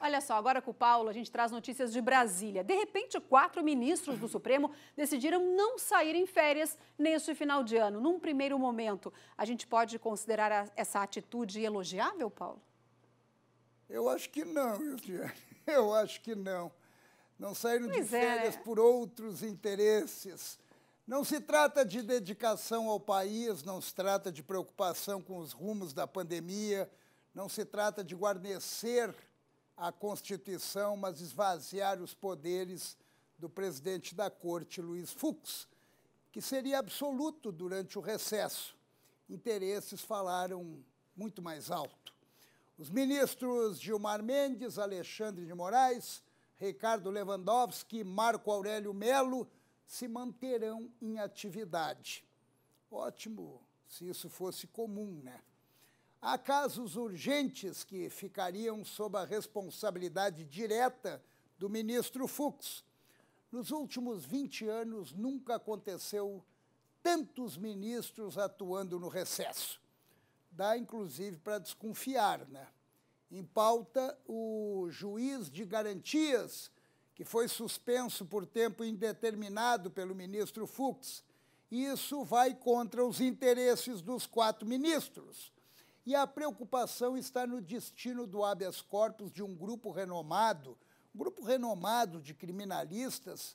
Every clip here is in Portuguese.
Olha só, agora com o Paulo, a gente traz notícias de Brasília. De repente, quatro ministros do Supremo decidiram não sair em férias neste final de ano. Num primeiro momento, a gente pode considerar essa atitude elogiável, Paulo? Eu acho que não, Eu acho que não. Não saíram pois de é, né? férias é. por outros interesses. Não se trata de dedicação ao país, não se trata de preocupação com os rumos da pandemia, não se trata de guarnecer a Constituição, mas esvaziar os poderes do presidente da Corte, Luiz Fux, que seria absoluto durante o recesso. Interesses falaram muito mais alto. Os ministros Gilmar Mendes, Alexandre de Moraes, Ricardo Lewandowski e Marco Aurélio Melo se manterão em atividade. Ótimo se isso fosse comum, né? Há casos urgentes que ficariam sob a responsabilidade direta do ministro Fux. Nos últimos 20 anos, nunca aconteceu tantos ministros atuando no recesso. Dá, inclusive, para desconfiar, né? Em pauta, o juiz de garantias, que foi suspenso por tempo indeterminado pelo ministro Fux. Isso vai contra os interesses dos quatro ministros e a preocupação está no destino do habeas corpus de um grupo renomado, um grupo renomado de criminalistas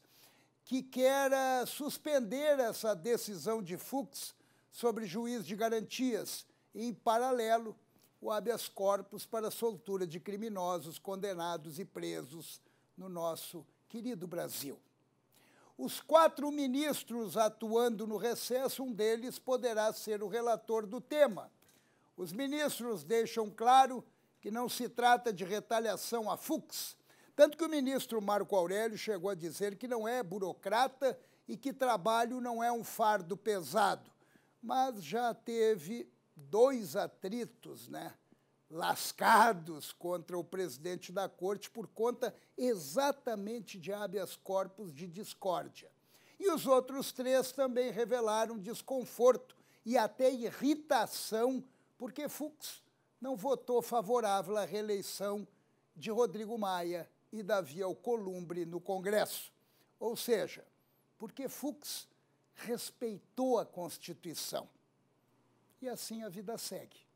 que quer suspender essa decisão de Fux sobre juiz de garantias e, em paralelo, o habeas corpus para a soltura de criminosos condenados e presos no nosso querido Brasil. Os quatro ministros atuando no recesso, um deles poderá ser o relator do tema. Os ministros deixam claro que não se trata de retaliação a Fux, tanto que o ministro Marco Aurélio chegou a dizer que não é burocrata e que trabalho não é um fardo pesado. Mas já teve dois atritos, né? Lascados contra o presidente da corte por conta exatamente de habeas corpus de discórdia. E os outros três também revelaram desconforto e até irritação porque Fux não votou favorável à reeleição de Rodrigo Maia e Davi Alcolumbre no Congresso. Ou seja, porque Fux respeitou a Constituição. E assim a vida segue.